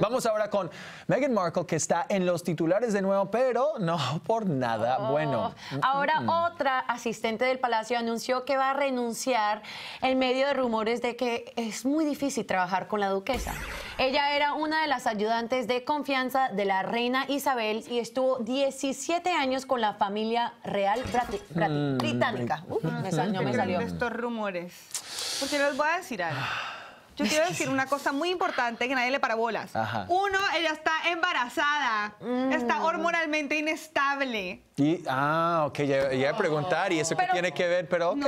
Vamos ahora con Meghan Markle, que está en los titulares de nuevo, pero no por nada oh, bueno. Ahora otra asistente del Palacio anunció que va a renunciar en medio de rumores de que es muy difícil trabajar con la duquesa. Ella era una de las ayudantes de confianza de la reina Isabel y estuvo 17 años con la familia real mm, británica. Uh, me mm, salió, no me mm. salieron estos rumores? Porque les voy a decir algo yo quiero decir una cosa muy importante que nadie le para bolas. Uno, ella está embarazada, mm. está hormonalmente inestable. Y, ah, ok, ya, iba a preguntar, ¿y eso qué tiene que ver? Pero, ok.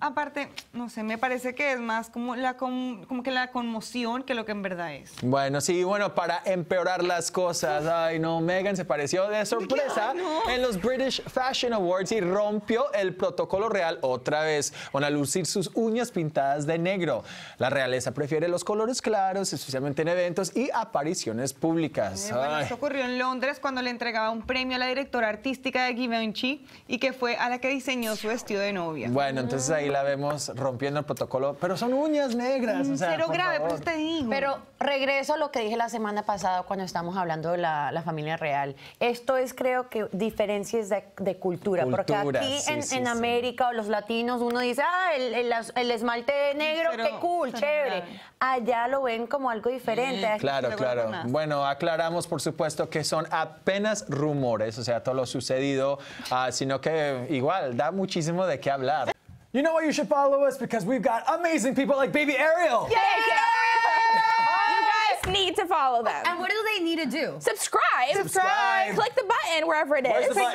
Aparte, no sé, me parece que es más como, la que la conmoción que lo que en verdad es. Bueno, sí, bueno, para empeorar las cosas. Ay, no, Megan se pareció de sorpresa en los British Fashion Awards y rompió el protocolo real otra vez. con a lucir sus uñas pintadas de negro. La realeza prefiere los colores claros, especialmente en eventos y apariciones públicas. Eh, bueno, esto ocurrió en Londres cuando le entregaba un premio a la directora artística de Givenchy y que fue a la que diseñó su vestido de novia. Bueno, bueno, entonces ahí la vemos rompiendo el protocolo, pero son uñas negras. Mm, grave, te Pero regreso a lo que dije la semana pasada cuando estábamos hablando de la, familia real. Esto es, creo que, diferencias de, cultura, Porque aquí en, América o los latinos uno dice, ah, el, el, esmalte negro, qué cool, chévere. Allá lo ven como algo diferente. Mm, claro, claro. Bueno, aclaramos, por supuesto, que son apenas rumores, o sea, todo lo sucedido, ah, sino que igual da muchísimo de qué hablar. You know why you should follow us? Because we've got amazing people like Baby Ariel. Yay! Yay! You guys need to follow them. And what do they need to do? Subscribe. Subscribe. Click the button wherever it is.